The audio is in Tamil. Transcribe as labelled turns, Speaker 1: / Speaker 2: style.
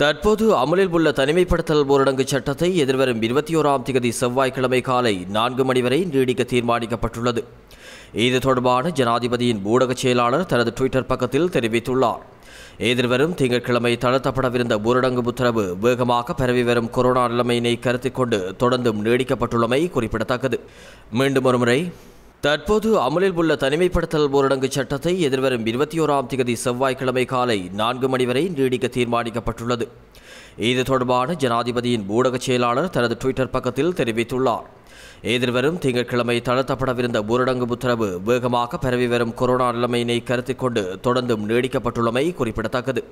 Speaker 1: தற்போது அமலில் உள்ள தனிமைப்படுத்தல் ஊரடங்கு சட்டத்தை எதிர்வரும் இருபத்தி ஓராம் தேதி செவ்வாய்க்கிழமை காலை நான்கு மணி வரை நீடிக்க தீர்மானிக்கப்பட்டுள்ளது இது தொடர்பான ஜனாதிபதியின் ஊடகச் செயலாளர் தனது ட்விட்டர் பக்கத்தில் தெரிவித்துள்ளார் எதிர்வரும் திங்கட்கிழமை தளர்த்தப்படவிருந்த ஊரடங்கு உத்தரவு வேகமாக பரவி வரும் கொரோனா நிலைமையினை கருத்தில் கொண்டு தொடர்ந்தும் நீடிக்கப்பட்டுள்ளமை குறிப்பிடத்தக்கது மீண்டும் ஒருமுறை தற்போது அமலில் உள்ள தனிமைப்படுத்தல் ஊரடங்கு சட்டத்தை எதிர்வரும் இருபத்தி ஓராம் தேதி செவ்வாய்க்கிழமை காலை நான்கு மணி வரை நீடிக்க தீர்மானிக்கப்பட்டுள்ளது இது தொடர்பான ஜனாதிபதியின் ஊடக செயலாளர் தனது ட்விட்டர் பக்கத்தில் தெரிவித்துள்ளார் எதிர்வரும் திங்கட்கிழமை தளர்த்தப்படவிருந்த ஊரடங்கு உத்தரவு வேகமாக பரவி வரும் கொரோனா நிலைமையினை கருத்தில் கொண்டு தொடர்ந்தும் நீடிக்கப்பட்டுள்ளமை குறிப்பிடத்தக்கது